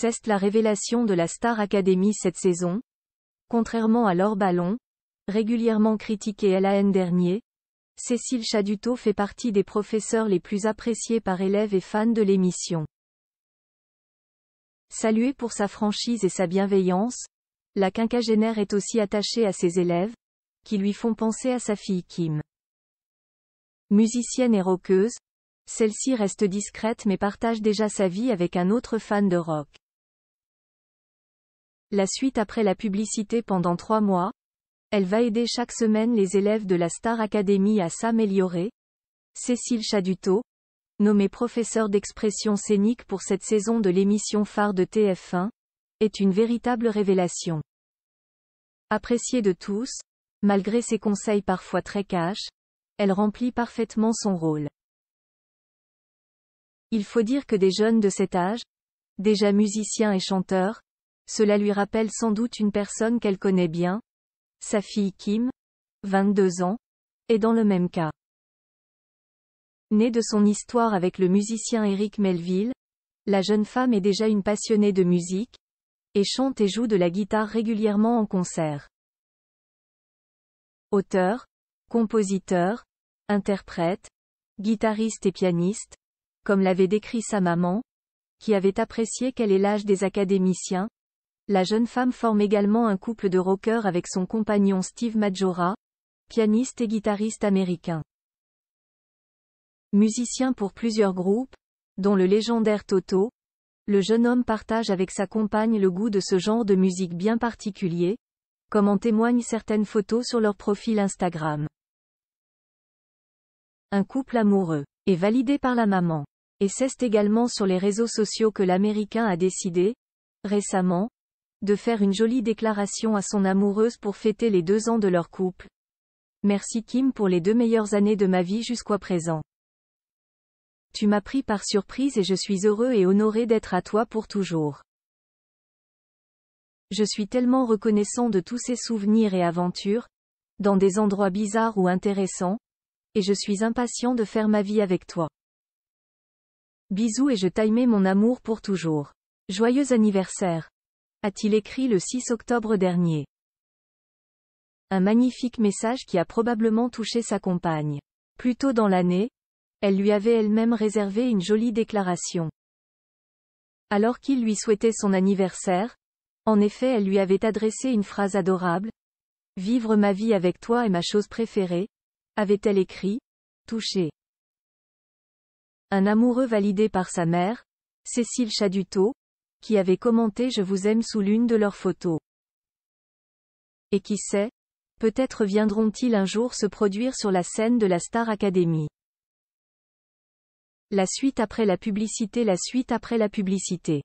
Ceste la révélation de la Star Academy cette saison. Contrairement à Laure Ballon, régulièrement critiquée l'an dernier, Cécile Chaduto fait partie des professeurs les plus appréciés par élèves et fans de l'émission. Saluée pour sa franchise et sa bienveillance, la quinquagénaire est aussi attachée à ses élèves, qui lui font penser à sa fille Kim. Musicienne et rockeuse, celle-ci reste discrète mais partage déjà sa vie avec un autre fan de rock. La suite après la publicité pendant trois mois. Elle va aider chaque semaine les élèves de la Star Academy à s'améliorer. Cécile Chaduto, nommée professeure d'expression scénique pour cette saison de l'émission phare de TF1, est une véritable révélation. Appréciée de tous, malgré ses conseils parfois très cash, elle remplit parfaitement son rôle. Il faut dire que des jeunes de cet âge, déjà musiciens et chanteurs, cela lui rappelle sans doute une personne qu'elle connaît bien. Sa fille Kim, 22 ans, est dans le même cas. Née de son histoire avec le musicien Eric Melville, la jeune femme est déjà une passionnée de musique, et chante et joue de la guitare régulièrement en concert. Auteur, compositeur, interprète, guitariste et pianiste, comme l'avait décrit sa maman, qui avait apprécié qu'elle est l'âge des académiciens, la jeune femme forme également un couple de rockers avec son compagnon Steve Majora, pianiste et guitariste américain. Musicien pour plusieurs groupes, dont le légendaire Toto, le jeune homme partage avec sa compagne le goût de ce genre de musique bien particulier, comme en témoignent certaines photos sur leur profil Instagram. Un couple amoureux est validé par la maman. Et c'est également sur les réseaux sociaux que l'Américain a décidé, récemment, de faire une jolie déclaration à son amoureuse pour fêter les deux ans de leur couple. Merci Kim pour les deux meilleures années de ma vie jusqu'à présent. Tu m'as pris par surprise et je suis heureux et honoré d'être à toi pour toujours. Je suis tellement reconnaissant de tous ces souvenirs et aventures, dans des endroits bizarres ou intéressants, et je suis impatient de faire ma vie avec toi. Bisous et je t'aimais mon amour pour toujours. Joyeux anniversaire a-t-il écrit le 6 octobre dernier. Un magnifique message qui a probablement touché sa compagne. Plus tôt dans l'année, elle lui avait elle-même réservé une jolie déclaration. Alors qu'il lui souhaitait son anniversaire, en effet elle lui avait adressé une phrase adorable. Vivre ma vie avec toi est ma chose préférée, avait-elle écrit, touché. Un amoureux validé par sa mère, Cécile Chaduto, qui avait commenté Je vous aime sous l'une de leurs photos. Et qui sait Peut-être viendront-ils un jour se produire sur la scène de la Star Academy. La suite après la publicité La suite après la publicité